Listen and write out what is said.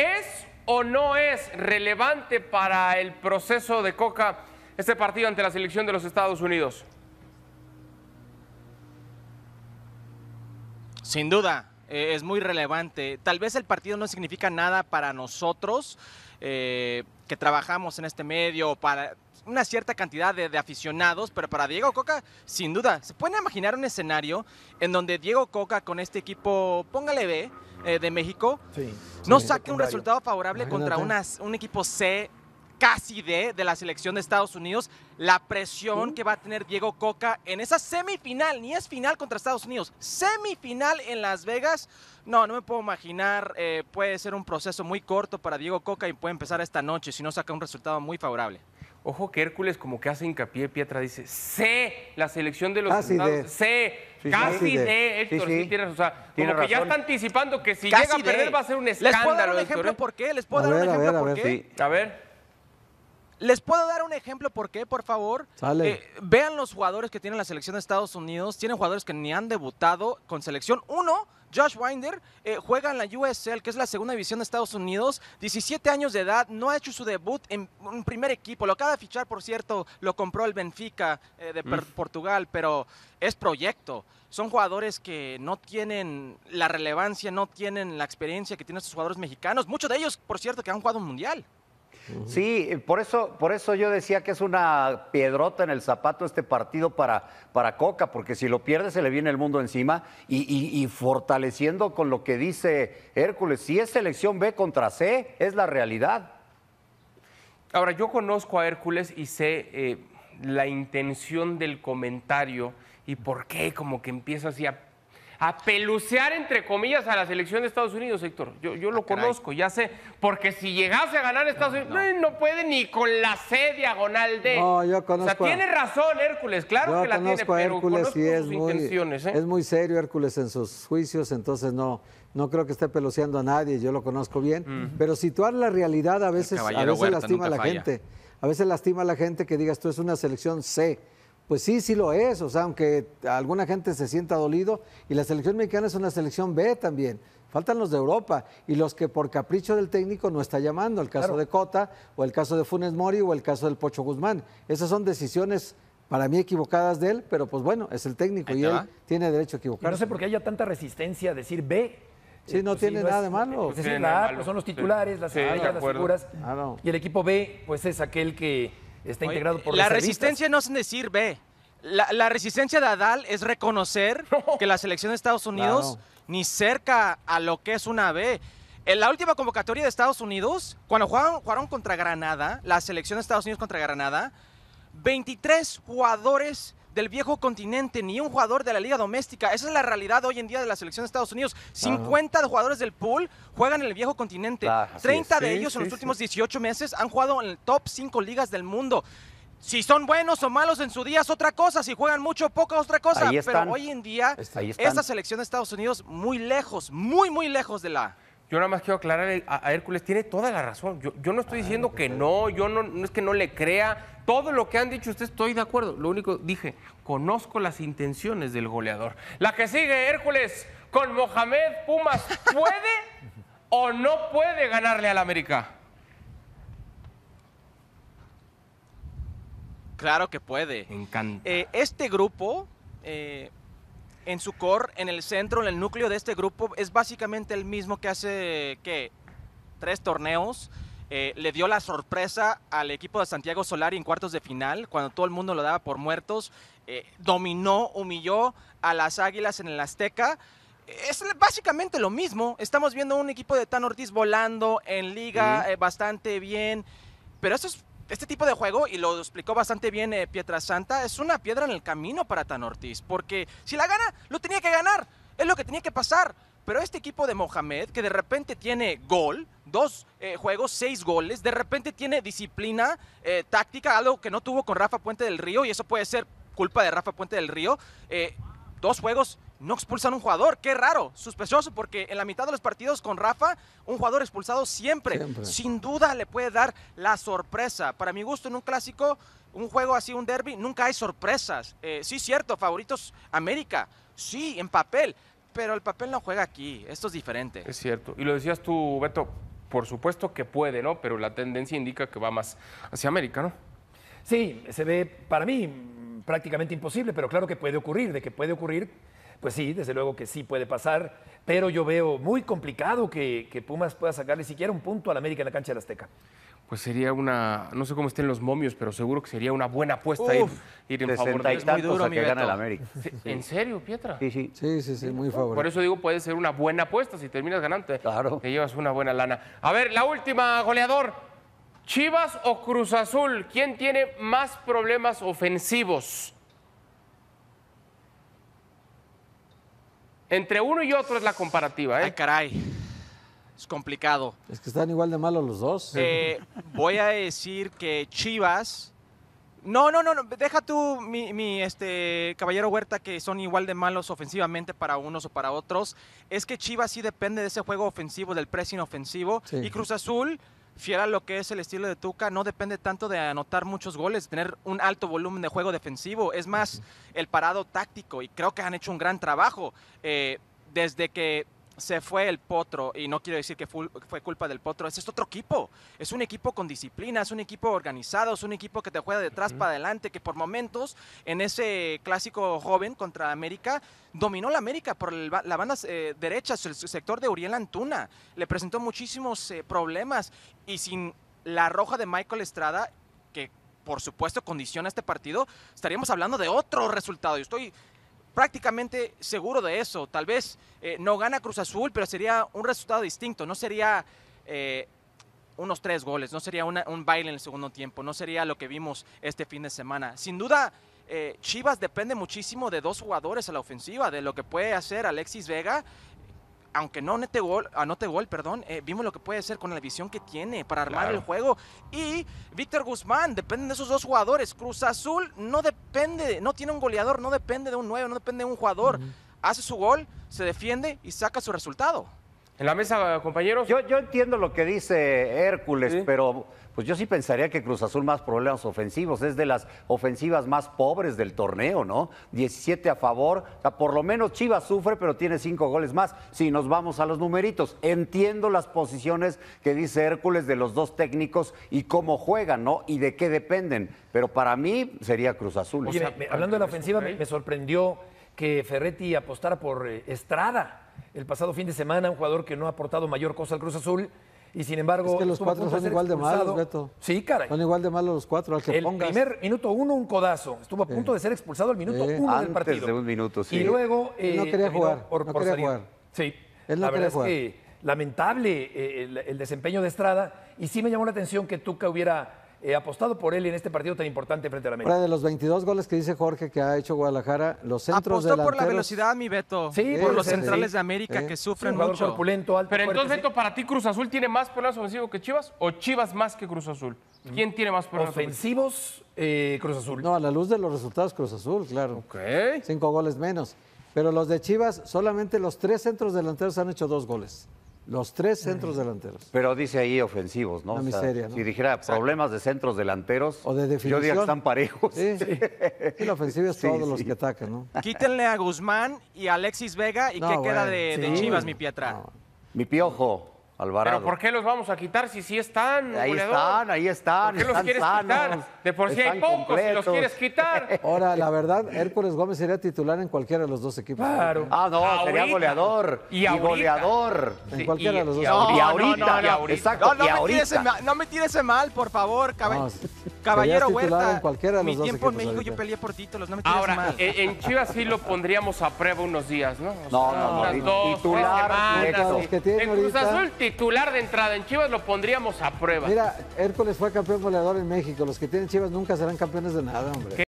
¿Es o no es relevante para el proceso de Coca este partido ante la selección de los Estados Unidos? Sin duda, eh, es muy relevante. Tal vez el partido no significa nada para nosotros eh, que trabajamos en este medio, para una cierta cantidad de, aficionados, pero para Diego Coca, sin duda, ¿se pueden imaginar un escenario en donde Diego Coca con este equipo, póngale B, eh, de México, no saque un resultado favorable contra un equipo C casi D de la selección de Estados Unidos, la presión que va a tener Diego Coca en esa semifinal, ni es final contra Estados Unidos, semifinal en Las Vegas. No, no me puedo imaginar, eh, puede ser un proceso muy corto para Diego Coca y puede empezar esta noche si no saca un resultado muy favorable. Ojo que Hércules como que hace hincapié, Pietra dice, sé la selección de los casi de sé, casi de, Héctor, sí, tienes, o sea, como que ya está anticipando que si llega a perder va a ser un escándalo. Les puedo dar un ejemplo ¿eh? por qué, les puedo a dar ver, un ejemplo por qué. A ver. ¿Les puedo dar un ejemplo por qué, por favor? Sale. Eh, vean los jugadores que tienen la selección de Estados Unidos. Tienen jugadores que ni han debutado con selección. Uno, Josh Winder eh, juega en la USL, que es la segunda división de Estados Unidos, 17 años de edad, no ha hecho su debut en un primer equipo, lo acaba de fichar, por cierto, lo compró el Benfica eh, de Portugal, pero es proyecto. Son jugadores que no tienen la relevancia, no tienen la experiencia que tienen estos jugadores mexicanos, muchos de ellos, por cierto, que han jugado un mundial. Sí, eh, por eso, por eso yo decía que es una piedrota en el zapato este partido para, para Coca, porque si lo pierde se le viene el mundo encima y, fortaleciendo con lo que dice Hércules, si es selección B contra C, es la realidad. Ahora, yo conozco a Hércules y sé eh, la intención del comentario y por qué como que empieza así a a pelucear, entre comillas, a la selección de Estados Unidos, Héctor. Yo, yo ah, lo conozco, ya sé. Porque si llegase a ganar Estados Unidos, no. puede ni con la C diagonal D. No, yo conozco. O sea, tiene razón Hércules, claro que la tiene, a Hércules pero es muy, ¿eh? Es muy serio Hércules en sus juicios, entonces no. No creo que esté peluceando a nadie, yo lo conozco bien, pero situar la realidad a veces, lastima a la gente. A veces lastima a la gente que digas, tú es una selección C pues sí, sí lo es, o sea, aunque alguna gente se sienta dolido, y la selección mexicana es una selección B también. Faltan los de Europa y los que por capricho del técnico no está llamando, el caso de Cota o el caso de Funes Mori o el caso del Pocho Guzmán. Esas son decisiones para mí equivocadas de él, pero pues bueno, es el técnico y él tiene derecho a equivocarse. no sé por qué haya tanta resistencia a decir B. Sí, no tiene nada de malo. es la A pues son los titulares, las, las figuras. Ah, y el equipo B, pues es aquel que está integrado por La resistencia no es decir ve. La, resistencia de Adal es reconocer que la selección de Estados Unidos ni cerca a lo que es una B. En la última convocatoria de Estados Unidos, cuando jugaron, jugaron contra Granada, la selección de Estados Unidos contra Granada, 23 jugadores del viejo continente, ni un jugador de la liga doméstica. Esa es la realidad hoy en día de la selección de Estados Unidos. 50 jugadores del pool juegan en el viejo continente. 30 de ellos en los últimos 18 meses han jugado en el top 5 ligas del mundo. Si son buenos o malos en su día es otra cosa, si juegan mucho o poco es otra cosa. Pero hoy en día, esta selección de Estados Unidos muy lejos, muy, muy lejos de la yo nada más quiero aclarar a, Hércules, tiene toda la razón. Yo, no estoy ah, diciendo que no, yo no, es que no le crea. Todo lo que han dicho ustedes estoy de acuerdo. Lo único dije, conozco las intenciones del goleador. La que sigue, Hércules, con Mohamed Pumas, ¿puede o no puede ganarle al América? Claro que puede. encanta. Eh, este grupo eh, en su core, en el centro, en el núcleo de este grupo, es básicamente el mismo que hace, ¿qué? Tres torneos. Eh, le dio la sorpresa al equipo de Santiago Solari en cuartos de final, cuando todo el mundo lo daba por muertos. Eh, dominó, humilló a las Águilas en el Azteca. Es básicamente lo mismo. Estamos viendo un equipo de Tan Ortiz volando en liga eh, bastante bien. Pero eso es este tipo de juego, y lo explicó bastante bien eh, Pietra Santa, es una piedra en el camino para Tan Ortiz, porque si la gana, lo tenía que ganar, es lo que tenía que pasar. Pero este equipo de Mohamed, que de repente tiene gol, dos eh, juegos, seis goles, de repente tiene disciplina, eh, táctica, algo que no tuvo con Rafa Puente del Río, y eso puede ser culpa de Rafa Puente del Río. dos juegos no expulsan un jugador. Qué raro, sospechoso, porque en la mitad de los partidos con Rafa, un jugador expulsado siempre, sin duda le puede dar la sorpresa. Para mi gusto, en un clásico, un juego así, un derby, nunca hay sorpresas. Eh, sí, cierto, favoritos América, sí, en papel, pero el papel no juega aquí, esto es diferente. Es cierto, y lo decías tú, Beto, por supuesto que puede, ¿no? Pero la tendencia indica que va más hacia América, ¿no? Sí, se ve para mí prácticamente imposible, pero claro que puede ocurrir, de que puede ocurrir pues sí, desde luego que sí puede pasar, pero yo veo muy complicado que, Pumas pueda sacarle siquiera un punto al América en la cancha de la Azteca. Pues sería una, no sé cómo estén los momios, pero seguro que sería una buena apuesta ir, en favor de es muy duro, que gana el América. ¿En serio, Pietra? Sí, sí. Sí, sí, muy favorable. Por eso digo, puede ser una buena apuesta. Si terminas ganante, claro. te llevas una buena lana. A ver, la última, goleador. ¿Chivas o Cruz Azul? ¿Quién tiene más problemas ofensivos? Entre uno y otro es la comparativa, ¿eh? Ay, caray. Es complicado. Es que están igual de malos los dos. Eh, voy a decir que Chivas. No, no, no, no. deja tú mi, este, caballero Huerta que son igual de malos ofensivamente para unos o para otros. Es que Chivas sí depende de ese juego ofensivo, del pressing ofensivo. Y Cruz Azul fiera lo que es el estilo de Tuca, no depende tanto de anotar muchos goles, tener un alto volumen de juego defensivo, es más el parado táctico y creo que han hecho un gran trabajo. Eh, desde que se fue el potro, y no quiero decir que fue, culpa del potro, es otro equipo. Es un equipo con disciplina, es un equipo organizado, es un equipo que te juega detrás para adelante, que por momentos en ese clásico joven contra América, dominó la América por la banda eh, derecha, el sector de Uriel Antuna. Le presentó muchísimos eh, problemas y sin la roja de Michael Estrada, que por supuesto condiciona este partido, estaríamos hablando de otro resultado. Yo estoy prácticamente seguro de eso. Tal vez eh, no gana Cruz Azul, pero sería un resultado distinto. No sería eh, unos tres goles, no sería un baile en el segundo tiempo, no sería lo que vimos este fin de semana. Sin duda, eh, Chivas depende muchísimo de dos jugadores a la ofensiva, de lo que puede hacer Alexis Vega aunque no anote gol, anote gol perdón, eh, vimos lo que puede hacer con la visión que tiene para armar el juego. Y Víctor Guzmán, dependen de esos dos jugadores. Cruz Azul no depende, no tiene un goleador, no depende de un nuevo, no depende de un jugador. Hace su gol, se defiende y saca su resultado. ¿En la mesa, compañeros? Yo, yo entiendo lo que dice Hércules, pero pues yo sí pensaría que Cruz Azul más problemas ofensivos, es de las ofensivas más pobres del torneo, ¿no? 17 a favor, por lo menos Chivas sufre, pero tiene cinco goles más. Si nos vamos a los numeritos, entiendo las posiciones que dice Hércules de los dos técnicos y cómo juegan, ¿no? Y de qué dependen, pero para mí sería Cruz Azul. hablando de la ofensiva, me sorprendió que Ferretti apostara por eh, Estrada el pasado fin de semana, un jugador que no ha aportado mayor cosa al Cruz Azul. Y sin embargo. Es que los cuatro son igual de malos, Beto. Sí, caray. Son igual de malos los cuatro, al que el primer minuto uno, un codazo. Estuvo a punto de ser expulsado al minuto uno del partido. De un minuto, Y luego. Eh, no quería jugar. no quería jugar. Sí. La verdad es que lamentable eh, el, el desempeño de Estrada. Y sí me llamó la atención que Tuca hubiera eh, apostado por él en este partido tan importante frente a la América. de los 22 goles que dice Jorge que ha hecho Guadalajara, los centros Apostó por la velocidad, mi Beto. Sí, por los centrales de América que sufren un mucho. alto, Pero entonces, Beto, ¿para ti Cruz Azul tiene más problemas ofensivos que Chivas o Chivas más que Cruz Azul? ¿Quién tiene más problemas ofensivos? Eh, Cruz Azul. No, a la luz de los resultados, Cruz Azul, claro. Ok. Cinco goles menos. Pero los de Chivas, solamente los tres centros delanteros han hecho dos goles. Los tres centros delanteros. Pero dice ahí ofensivos, ¿no? La miseria, Si dijera problemas de centros delanteros, o de definición. yo diría que están parejos. Sí, sí. todos los que atacan, ¿no? Quítenle a Guzmán y a Alexis Vega y qué queda de, Chivas, mi Piatra. Mi piojo. Pero ¿por qué los vamos a quitar si sí están? Ahí están, ahí están. ¿Por qué los quieres quitar? De por sí hay pocos si los quieres quitar. Ahora, la verdad, Hércules Gómez sería titular en cualquiera de los dos equipos. Claro. Ah, no, sería goleador. Y, goleador. en cualquiera de los dos. Y, ahorita, no, y ahorita. No, me tires mal, por favor, cabeza. Caballero Huerta, en mi tiempo en México yo peleé por títulos, no me Ahora, mal. Eh, en Chivas sí lo pondríamos a prueba unos días, ¿no? no, no, titular, que En Cruz Azul, titular de entrada en Chivas lo pondríamos a prueba. Mira, Hércules fue campeón goleador en México, los que tienen Chivas nunca serán campeones de nada, hombre.